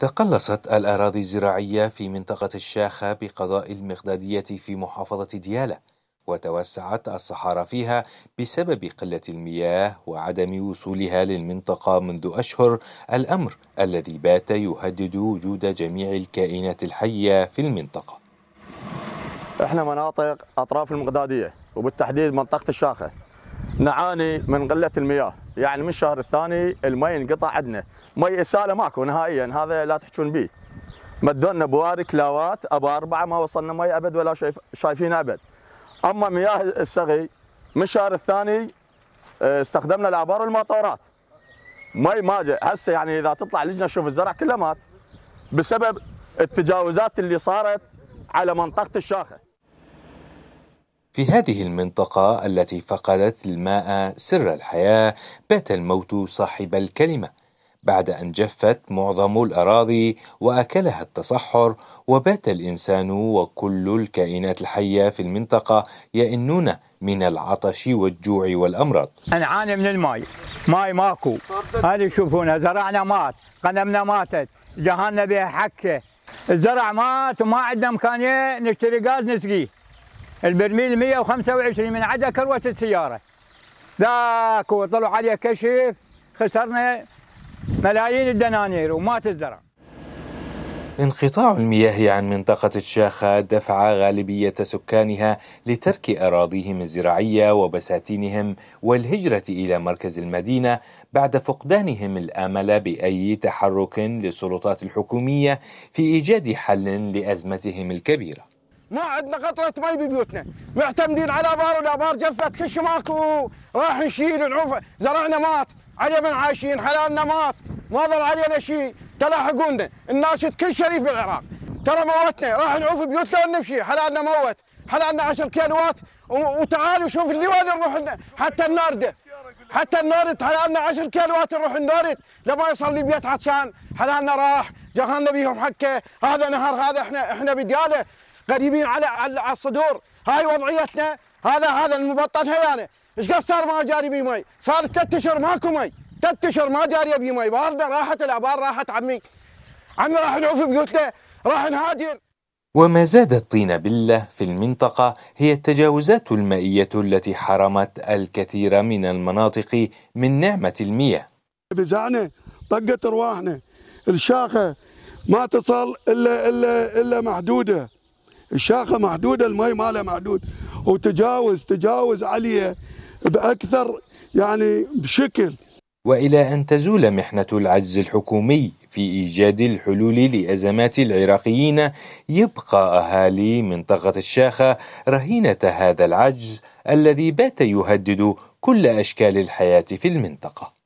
تقلصت الأراضي الزراعية في منطقة الشاخة بقضاء المقدادية في محافظة ديالى وتوسعت الصحارى فيها بسبب قلة المياه وعدم وصولها للمنطقة منذ أشهر الأمر الذي بات يهدد وجود جميع الكائنات الحية في المنطقة احنا مناطق أطراف المقدادية وبالتحديد منطقة الشاخة نعاني من قلة المياه يعني من الشهر الثاني المي انقطع عندنا مي اساله ماكو نهائيا هذا لا تحجون به مدونا بواري كلاوات ابو اربعه ما وصلنا مي ابد ولا شايف شايفين ابد اما مياه السغي من الشهر الثاني آه، استخدمنا الابار والمطارات مي ما جاء هسه يعني اذا تطلع لجنه تشوف الزرع كله مات بسبب التجاوزات اللي صارت على منطقه الشاخه في هذه المنطقة التي فقدت الماء سر الحياة بات الموت صاحب الكلمة بعد أن جفت معظم الأراضي وأكلها التصحر وبات الإنسان وكل الكائنات الحية في المنطقة يئنون من العطش والجوع والأمراض نعاني من الماء ماي ماكو هذه يشوفونها زرعنا مات قدمنا ماتت جهالنا بها حكة الزرع مات وما عندنا إمكانية نشتري غاز نسقيه البرميل 125 من عدا كروة السيارة ذاك وطلع عليه كشف خسرنا ملايين الدنانير ومات الزرع انقطاع المياه عن منطقة الشاخة دفع غالبية سكانها لترك أراضيهم الزراعية وبساتينهم والهجرة إلى مركز المدينة بعد فقدانهم الأمل بأي تحرك للسلطات الحكومية في إيجاد حل لأزمتهم الكبيرة ما عندنا قطرة مي ببيوتنا معتمدين على بار والابار جفت كل شيء ماكو راح نشيل العوف زرعنا مات من عايشين حلالنا مات ما ضل علينا شيء تلاحقونا الناشد كل شريف بالعراق ترى موتنا راح نعوف بيوتنا ونمشي حلالنا موت احنا عندنا 10 كيلوات وتعالوا شوف اللي وين نروح حتى الناردة حتى النارد احنا عندنا 10 كيلوات نروح النارد لما يصل البيت عطشان احنا عندنا راح جهلنا بيهم حكه هذا نهر هذا احنا احنا بدياله قريبين على على الصدور هاي وضعيتنا هذا هذا المبطن هيانه ايش قد صار ما جاري بي مي صار ثلاث اشهر ماكو مي ثلاث اشهر ما جاريه بي مي بارده راحت الابار راحت عمي عمي راح نعوف بيوتنا راح نهاجر وما زاد الطين بلة في المنطقة هي التجاوزات المائية التي حرمت الكثير من المناطق من نعمة المياه بزعنا طقت ارواحنا الشاخة ما تصل إلا, إلا, إلا محدودة الشاخة محدودة المي مالها محدود وتجاوز تجاوز عليها بأكثر يعني بشكل وإلى أن تزول محنة العجز الحكومي في إيجاد الحلول لأزمات العراقيين يبقى أهالي منطقة الشاخة رهينة هذا العجز الذي بات يهدد كل أشكال الحياة في المنطقة